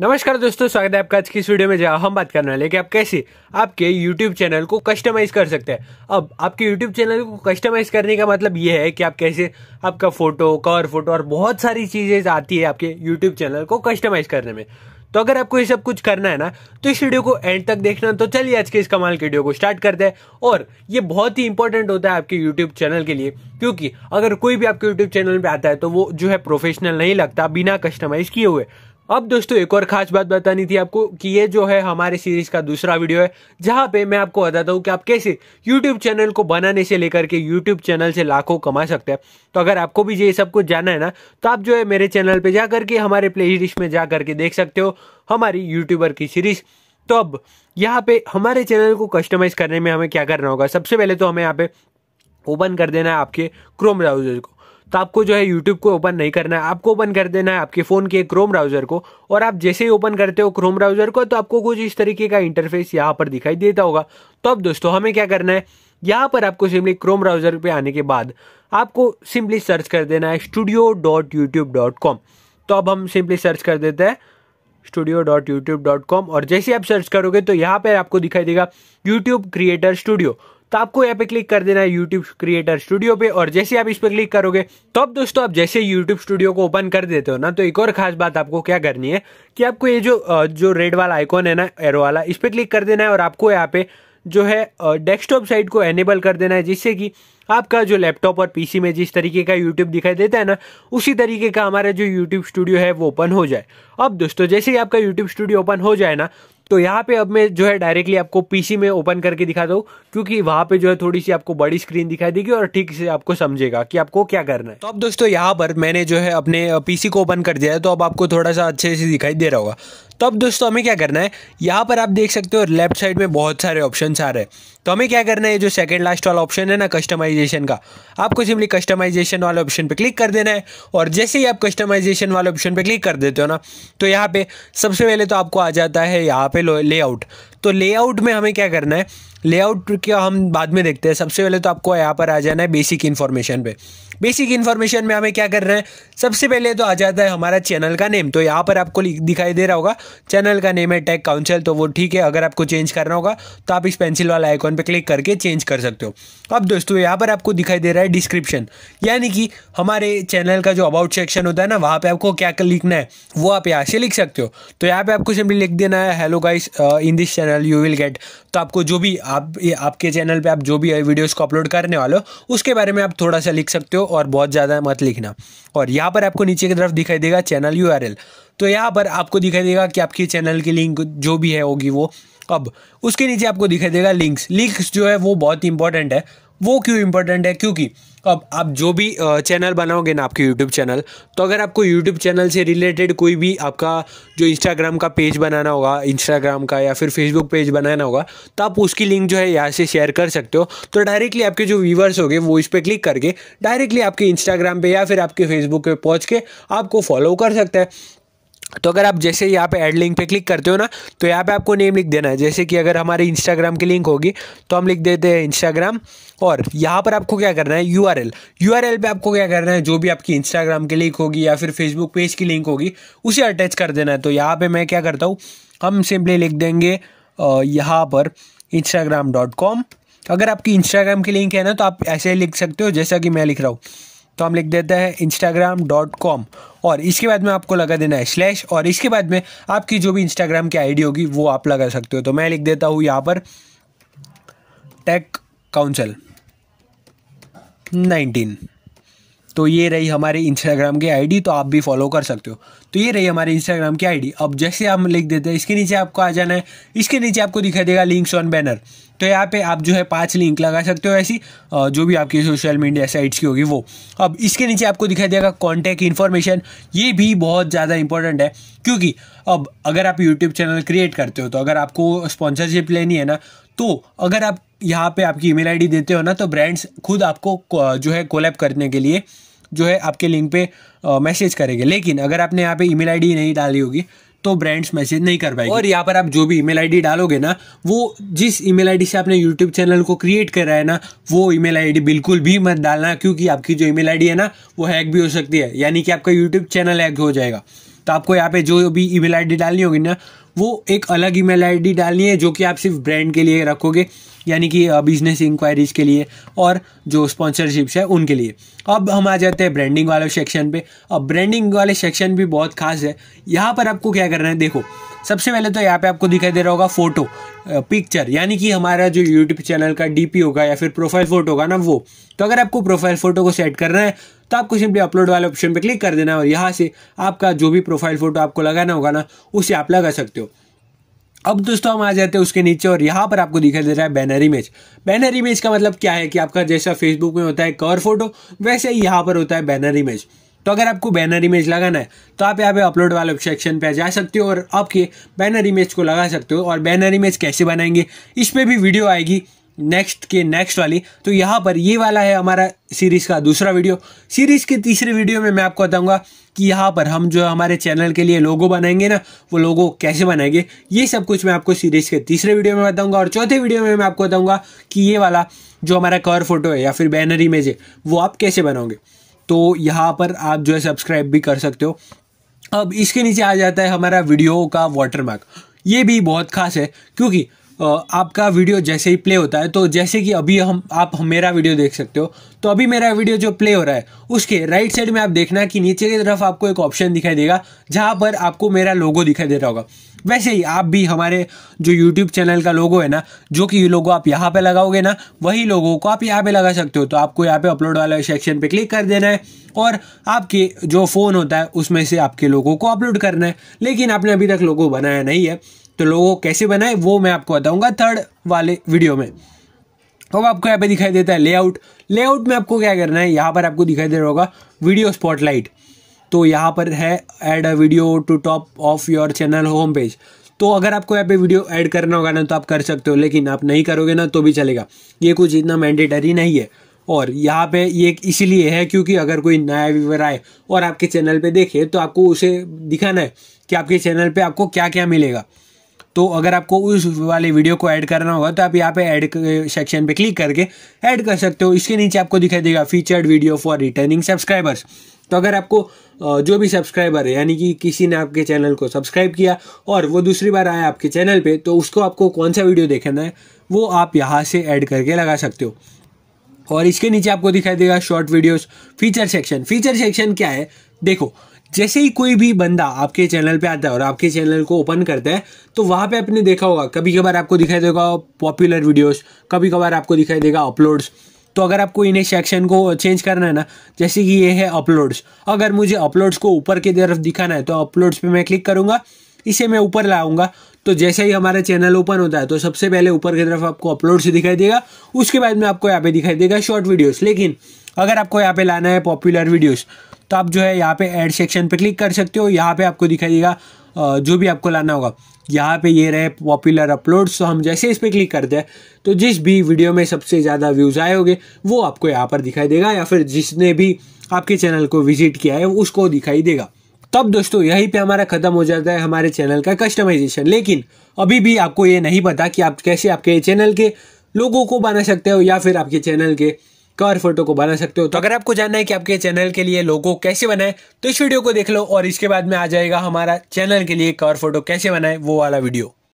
नमस्कार दोस्तों स्वागत है आपका आज की इस वीडियो में जहाँ हम बात करने वाले कि आप कैसे आपके YouTube चैनल को कस्टमाइज कर सकते हैं अब आपके YouTube चैनल को कस्टमाइज करने का मतलब ये है कि आप कैसे आपका फोटो कवर फोटो और बहुत सारी चीज़ें आती है आपके YouTube चैनल को कस्टमाइज करने में तो अगर आपको ये सब कुछ करना है ना तो इस वीडियो को एंड तक देखना तो चलिए आज के इस कमाल के वीडियो को स्टार्ट करते हैं और ये बहुत ही इंपॉर्टेंट होता है आपके यूट्यूब चैनल के लिए क्योंकि अगर कोई भी आपके यूट्यूब चैनल पे आता है तो वो जो है प्रोफेशनल नहीं लगता बिना कस्टमाइज किए हुए अब दोस्तों एक और खास बात बतानी थी आपको कि ये जो है हमारे सीरीज का दूसरा वीडियो है जहां पे मैं आपको बताता हूँ कि आप कैसे YouTube चैनल को बनाने से लेकर के YouTube चैनल से लाखों कमा सकते हैं तो अगर आपको भी ये सब कुछ जानना है ना तो आप जो है मेरे चैनल पे जा करके हमारे प्ले लिस्ट में जा करके देख सकते हो हमारी यूट्यूबर की सीरीज तो अब यहाँ पे हमारे चैनल को कस्टमाइज करने में हमें क्या करना होगा सबसे पहले तो हमें यहाँ पे ओपन कर देना है आपके क्रोम ब्राउजर को तो आपको जो है यूट्यूब को ओपन नहीं करना है आपको ओपन कर देना है आपके फ़ोन के क्रोम ब्राउज़र को और आप जैसे ही ओपन करते हो क्रोम ब्राउज़र को तो आपको कुछ इस तरीके का इंटरफेस यहाँ पर दिखाई देता होगा तो अब दोस्तों हमें क्या करना है यहाँ पर आपको सिंपली क्रोम ब्राउज़र पे आने के बाद आपको सिंपली सर्च कर देना है studio dot YouTube dot com तो अब हम सिंपली सर्च कर देते हैं studio dot YouTube dot com और जैसे आप सर्च करोगे तो यहाँ पर आपको दिखाई देगा यूट्यूब क्रिएटर स्टूडियो तो आपको यहाँ पे क्लिक कर देना है यूट्यूब क्रिएटर स्टूडियो पे और जैसे आप इस पर क्लिक करोगे तो अब दोस्तों आप जैसे यूट्यूब स्टूडियो को ओपन कर देते हो ना तो एक और खास बात आपको क्या करनी है कि आपको ये जो जो रेड वाला आइकॉन है ना एरो वाला इस पर क्लिक कर देना है और आपको यहाँ पे जो है डेस्कटॉप साइड को एनेबल कर देना है जिससे कि आपका जो लैपटॉप और पीसी में जिस तरीके का यूट्यूब दिखाई देता है ना उसी तरीके का हमारा जो यूट्यूब स्टूडियो है वो ओपन हो जाए अब दोस्तों जैसे ही आपका यूट्यूब स्टूडियो ओपन हो जाए ना तो यहाँ पे अब मैं जो है डायरेक्टली आपको पीसी में ओपन करके दिखा दू क्योंकि वहाँ पे जो है थोड़ी सी आपको बड़ी स्क्रीन दिखाई देगी और ठीक से आपको समझेगा कि आपको क्या करना है तो अब दोस्तों यहाँ पर मैंने जो है अपने पीसी को ओपन कर दिया है तो अब आपको थोड़ा सा अच्छे से दिखाई दे रहा होगा तो अब दोस्तों हमें क्या करना है यहाँ पर आप देख सकते हो लेफ्ट साइड में बहुत सारे ऑप्शन आ रहे हैं तो हमें क्या करना है जो सेकंड लास्ट वाला ऑप्शन है ना कस्टमाइजेशन का आपको सिंपली कस्टमाइजेशन वाले ऑप्शन पर क्लिक कर देना है और जैसे ही आप कस्टमाइजेशन वाले ऑप्शन पर क्लिक कर देते हो ना तो यहाँ पे सबसे पहले तो आपको आ जाता है यहाँ पे लेआउट तो लेआउट में हमें क्या करना है लेआउट क्या हम बाद में देखते हैं सबसे पहले तो आपको यहाँ पर आ जाना है बेसिक इन्फॉर्मेशन पे बेसिक इन्फॉर्मेशन में हमें क्या कर रहे हैं सबसे पहले तो आ जाता है हमारा चैनल का नेम तो यहाँ पर आपको दिखाई दे रहा होगा चैनल का नेम है टेक काउंसिल तो वो ठीक है अगर आपको चेंज करना होगा तो आप इस पेंसिल वाला आइकॉन पर क्लिक करके चेंज कर सकते हो अब दोस्तों यहाँ पर आपको दिखाई दे रहा है डिस्क्रिप्शन यानी कि हमारे चैनल का जो अबाउट सेक्शन होता है ना वहाँ पर आपको क्या लिखना है वो आप यहाँ से लिख सकते हो तो यहाँ पर आपको सिंपली लिख देना है hello guys in this channel you will get तो आपको जो भी आप ये आपके चैनल पे आप जो भी वीडियोस को अपलोड करने वाले हो उसके बारे में आप थोड़ा सा लिख सकते हो और बहुत ज़्यादा मत लिखना और यहाँ पर आपको नीचे की तरफ दिखाई देगा चैनल यू तो यहाँ पर आपको दिखाई देगा कि आपकी चैनल की लिंक जो भी है होगी वो अब उसके नीचे आपको दिखाई देगा लिंक्स लिंक्स जो है वो बहुत इंपॉर्टेंट है वो क्यों इंपॉर्टेंट है क्योंकि अब आप जो भी चैनल बनाओगे ना आपके यूट्यूब चैनल तो अगर आपको यूट्यूब चैनल से रिलेटेड कोई भी आपका जो इंस्टाग्राम का पेज बनाना होगा इंस्टाग्राम का या फिर फेसबुक पेज बनाना होगा तो आप उसकी लिंक जो है यहाँ से शेयर कर सकते हो तो डायरेक्टली आपके जो व्यूवर्स हो वो इस पर क्लिक करके डायरेक्टली आपके इंस्टाग्राम पर या फिर आपके फेसबुक पर पहुँच के आपको फॉलो कर सकता है तो अगर आप जैसे यहाँ पे ऐड लिंक पे क्लिक करते हो ना तो यहाँ पे आपको नेम लिख देना है जैसे कि अगर हमारे इंस्टाग्राम की लिंक होगी तो हम लिख देते हैं इंस्टाग्राम और यहाँ पर आपको क्या करना है U R L U R L पे आपको क्या करना है जो भी आपकी इंस्टाग्राम की लिंक होगी या फिर फेसबुक पेज की लिंक होगी उसे अटैच कर देना है तो यहाँ पर मैं क्या करता हूँ हम सिंपली लिख देंगे यहाँ पर इंस्टाग्राम डॉट कॉम अगर आपकी इंस्टाग्राम की लिंक है ना तो आप ऐसे लिख सकते हो जैसा कि मैं लिख रहा हूँ तो हम लिख देते हैं इंस्टाग्राम डॉट कॉम और इसके बाद में आपको लगा देना है स्लैश और इसके बाद में आपकी जो भी इंस्टाग्राम की आईडी होगी वो आप लगा सकते हो तो मैं लिख देता हूँ यहाँ पर टेक काउंसिल नाइनटीन तो ये रही हमारे इंस्टाग्राम की आईडी तो आप भी फॉलो कर सकते हो तो ये रही हमारे इंस्टाग्राम की आईडी अब जैसे हम लिख देते हैं इसके नीचे आपको आ जाना है इसके नीचे आपको दिखाई देगा लिंक्स ऑन बैनर तो यहाँ पे आप जो है पांच लिंक लगा सकते हो ऐसी जो भी आपकी सोशल मीडिया साइट्स की होगी वो अब इसके नीचे आपको दिखाई देगा कॉन्टैक्ट इन्फॉर्मेशन ये भी बहुत ज़्यादा इंपॉर्टेंट है क्योंकि अब अगर आप यूट्यूब चैनल क्रिएट करते हो तो अगर आपको स्पॉन्सरशिप लेनी है ना तो अगर आप यहाँ पे आपकी ईमेल आईडी देते हो ना तो ब्रांड्स खुद आपको जो है कोलैप करने के लिए जो है आपके लिंक पे मैसेज करेंगे लेकिन अगर आपने यहाँ पे ईमेल आईडी नहीं डाली होगी तो ब्रांड्स मैसेज नहीं कर पाएंगे और यहाँ पर आप जो भी ईमेल आईडी डालोगे ना वो जिस ईमेल आईडी से आपने यूट्यूब चैनल को क्रिएट कर रहा है ना वो ईमेल आईडी बिल्कुल भी मत डालना क्योंकि आपकी जो ईमेल आईडी है ना वो हैक भी हो सकती है यानी कि आपका यूट्यूब चैनल हैक हो जाएगा तो आपको यहाँ पे जो भी ईमेल आईडी डालनी होगी ना वो एक अलग ईमेल आईडी डालनी है जो कि आप सिर्फ ब्रांड के लिए रखोगे यानी कि बिजनेस इंक्वायरीज के लिए और जो स्पॉन्सरशिप्स है उनके लिए अब हम आ जाते हैं ब्रांडिंग वाले सेक्शन पे अब ब्रांडिंग वाले सेक्शन भी बहुत खास है यहाँ पर आपको क्या करना है देखो सबसे पहले तो यहाँ पे आपको दिखाई दे रहा होगा फोटो पिक्चर यानी कि हमारा जो यूट्यूब चैनल का डीपी होगा या फिर प्रोफाइल फोटो होगा ना वो तो अगर आपको प्रोफाइल फोटो को सेट करना है तो आपको सिंपली अपलोड वाले ऑप्शन पर क्लिक कर देना है और यहाँ से आपका जो भी प्रोफाइल फोटो आपको लगाना होगा ना उसे आप लगा सकते हो अब दोस्तों हम आ जाते हैं उसके नीचे और यहाँ पर आपको दिखाई दे रहा है बैनर इमेज बैनर इमेज का मतलब क्या है कि आपका जैसा फेसबुक में होता है कवर फोटो वैसे ही यहाँ पर होता है बैनर इमेज तो अगर आपको बैनर इमेज लगाना है तो आप यहाँ पे अपलोड वाले सेक्शन पे जा सकते हो और आपके बैनर इमेज को लगा सकते हो और बैनर इमेज कैसे बनाएंगे इस पर भी वीडियो आएगी नेक्स्ट के नेक्स्ट वाली तो यहाँ पर ये वाला है हमारा सीरीज़ का दूसरा वीडियो सीरीज़ के तीसरे वीडियो में मैं आपको बताऊंगा कि यहाँ पर हम जो हमारे चैनल के लिए लोगो बनाएंगे ना वो लोगो कैसे बनाएंगे ये सब कुछ मैं आपको सीरीज़ के तीसरे वीडियो में बताऊंगा और चौथे वीडियो में मैं आपको बताऊंगा कि ये वाला जो हमारा कवर फोटो है या फिर बैनर इमेज है वो आप कैसे बनाओगे तो यहाँ पर आप जो है सब्सक्राइब भी कर सकते हो अब इसके नीचे आ जाता है हमारा वीडियो का वाटर ये भी बहुत खास है क्योंकि आपका वीडियो जैसे ही प्ले होता है तो जैसे कि अभी हम आप मेरा वीडियो देख सकते हो तो अभी मेरा वीडियो जो प्ले हो रहा है उसके राइट साइड में आप देखना कि नीचे की तरफ आपको एक ऑप्शन दिखाई देगा जहाँ पर आपको मेरा लोगो दिखाई दे रहा होगा वैसे ही आप भी हमारे जो यूट्यूब चैनल का लोगो है ना जो कि लोगो आप यहाँ पे लगाओगे ना वही लोगो को आप यहाँ पे लगा सकते हो तो आपको यहाँ पे अपलोड वाला सेक्शन पे क्लिक कर देना है और आपके जो फ़ोन होता है उसमें से आपके लोगों को अपलोड करना है लेकिन आपने अभी तक लोगो बनाया नहीं है तो लोगो कैसे बनाए वो मैं आपको बताऊंगा थर्ड वाले वीडियो में अब आपको यहाँ पे दिखाई देता है लेआउट लेआउट में आपको क्या करना है यहाँ पर आपको दिखाई दे रहा होगा वीडियो स्पॉटलाइट तो यहाँ पर है add a video to top of your channel home page तो अगर आपको यहाँ पे वीडियो ऐड करना होगा ना तो आप कर सकते हो लेकिन आप नहीं करोगे ना तो भी चलेगा ये कुछ इतना मैंडेटरी नहीं है और यहाँ पे ये इसीलिए है क्योंकि अगर कोई नया व्यूवर आए और आपके चैनल पर देखे तो आपको उसे दिखाना है कि आपके चैनल पर आपको क्या क्या मिलेगा तो अगर आपको उस वाले वीडियो को ऐड करना होगा तो आप यहाँ पे ऐड सेक्शन पे क्लिक करके ऐड कर सकते हो इसके नीचे आपको दिखाई देगा featured video for returning subscribers तो अगर आपको जो भी सब्सक्राइबर है यानी कि किसी ने आपके चैनल को सब्सक्राइब किया और वो दूसरी बार आया आपके चैनल पे तो उसको आपको कौन सा वीडियो देखना है वो आप यहाँ से ऐड करके लगा सकते हो और इसके नीचे आपको दिखाई देगा short videos feature section feature section क्या है देखो जैसे ही कोई भी बंदा आपके चैनल पे आता है और आपके चैनल को ओपन करता है तो वहाँ पे आपने देखा होगा कभी कभार आपको दिखाई देगा पॉपुलर वीडियोस कभी कभार आपको दिखाई देगा अपलोड्स तो अगर आपको इन्हें सेक्शन को चेंज करना है ना जैसे कि ये है अपलोड्स अगर मुझे अपलोड्स को ऊपर की तरफ दिखाना है तो अपलोड्स पर मैं क्लिक करूँगा इसे मैं ऊपर लाऊंगा तो जैसे ही हमारा चैनल ओपन होता है तो सबसे पहले ऊपर की तरफ आपको अपलोड से दिखाई देगा उसके बाद में आपको यहाँ पे दिखाई देगा शॉर्ट वीडियोस लेकिन अगर आपको यहाँ पे लाना है पॉपुलर वीडियोस तो आप जो है यहाँ पे ऐड सेक्शन पे क्लिक कर सकते हो यहाँ पे आपको दिखाई देगा जो भी आपको लाना होगा यहाँ पे ये रहे पॉपुलर अपलोड्स तो हम जैसे इस पर क्लिक करते हैं तो जिस भी वीडियो में सबसे ज़्यादा व्यूज़ आए होंगे वो आपको यहाँ पर दिखाई देगा या फिर जिसने भी आपके चैनल को विजिट किया है उसको दिखाई देगा तब दोस्तों यहीं पे हमारा ख़त्म हो जाता है हमारे चैनल का कस्टमाइजेशन लेकिन अभी भी आपको ये नहीं पता कि आप कैसे आपके चैनल के लोगों को बना सकते हो या फिर आपके चैनल के कार फोटो को बना सकते हो तो अगर आपको जानना है कि आपके चैनल के लिए लोगो कैसे बनाए तो इस वीडियो को देख लो और इसके बाद में आ जाएगा हमारा चैनल के लिए कवर फोटो कैसे बनाए वो वाला वीडियो